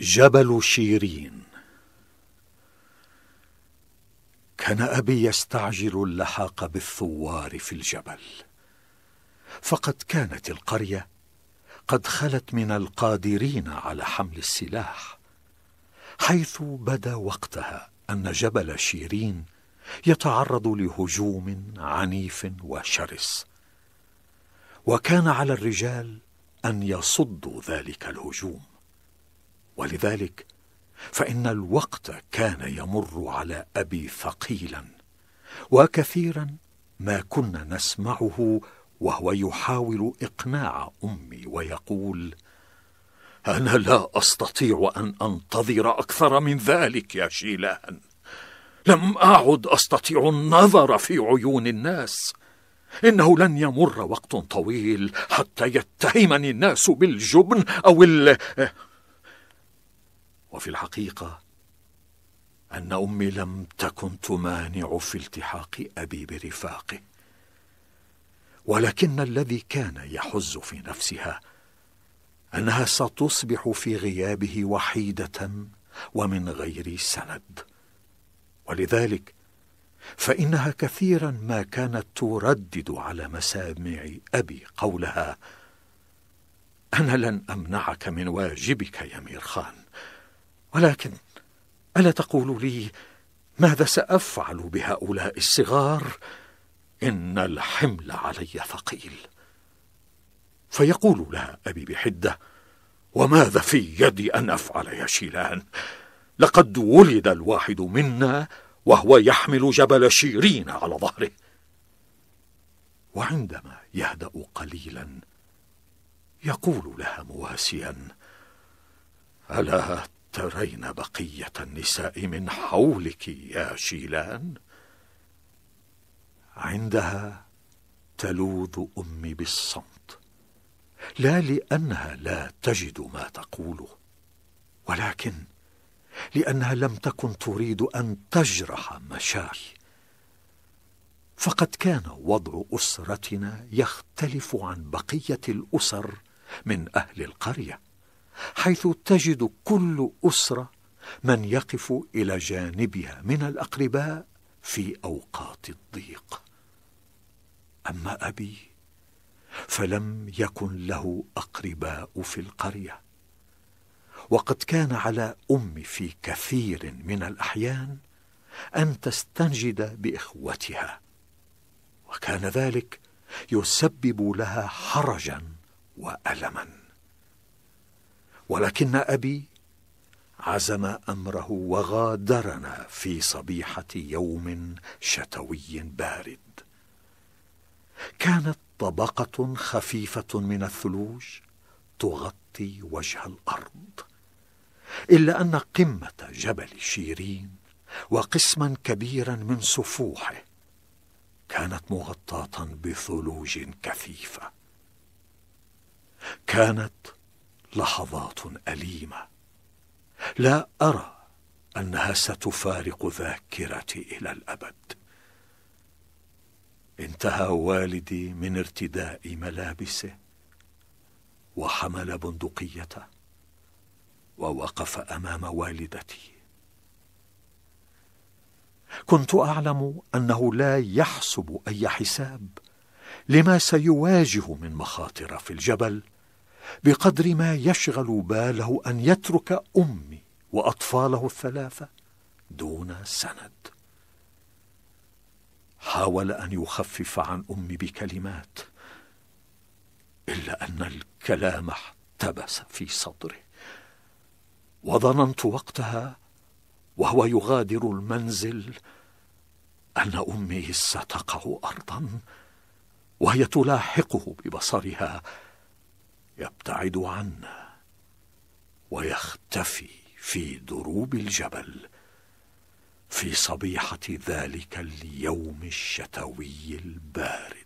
جبل شيرين كان أبي يستعجل اللحاق بالثوار في الجبل فقد كانت القرية قد خلت من القادرين على حمل السلاح حيث بدا وقتها أن جبل شيرين يتعرض لهجوم عنيف وشرس وكان على الرجال أن يصدوا ذلك الهجوم ولذلك فان الوقت كان يمر على ابي ثقيلا وكثيرا ما كنا نسمعه وهو يحاول اقناع امي ويقول انا لا استطيع ان انتظر اكثر من ذلك يا شيلان لم اعد استطيع النظر في عيون الناس انه لن يمر وقت طويل حتى يتهمني الناس بالجبن او ال وفي الحقيقه ان امي لم تكن تمانع في التحاق ابي برفاقه ولكن الذي كان يحز في نفسها انها ستصبح في غيابه وحيده ومن غير سند ولذلك فانها كثيرا ما كانت تردد على مسامع ابي قولها انا لن امنعك من واجبك يا ميرخان ولكن ألا تقول لي ماذا سأفعل بهؤلاء الصغار إن الحمل علي ثقيل فيقول لها أبي بحدة وماذا في يدي أن أفعل يا شيلان لقد ولد الواحد منا وهو يحمل جبل شيرين على ظهره وعندما يهدا قليلا يقول لها مواسيا الا ترين بقية النساء من حولك يا شيلان عندها تلوذ أمي بالصمت لا لأنها لا تجد ما تقوله ولكن لأنها لم تكن تريد أن تجرح مشاعري فقد كان وضع أسرتنا يختلف عن بقية الأسر من أهل القرية حيث تجد كل اسره من يقف الى جانبها من الاقرباء في اوقات الضيق اما ابي فلم يكن له اقرباء في القريه وقد كان على امي في كثير من الاحيان ان تستنجد باخوتها وكان ذلك يسبب لها حرجا والما ولكن أبي عزم أمره وغادرنا في صبيحة يوم شتوي بارد كانت طبقة خفيفة من الثلوج تغطي وجه الأرض إلا أن قمة جبل شيرين وقسما كبيرا من سفوحه كانت مغطاة بثلوج كثيفة كانت لحظات اليمه لا ارى انها ستفارق ذاكرتي الى الابد انتهى والدي من ارتداء ملابسه وحمل بندقيته ووقف امام والدتي كنت اعلم انه لا يحسب اي حساب لما سيواجه من مخاطر في الجبل بقدر ما يشغل باله ان يترك امي واطفاله الثلاثه دون سند حاول ان يخفف عن امي بكلمات الا ان الكلام احتبس في صدره وظننت وقتها وهو يغادر المنزل ان امي ستقع ارضا وهي تلاحقه ببصرها يبتعد عنا ويختفي في دروب الجبل في صبيحه ذلك اليوم الشتوي البارد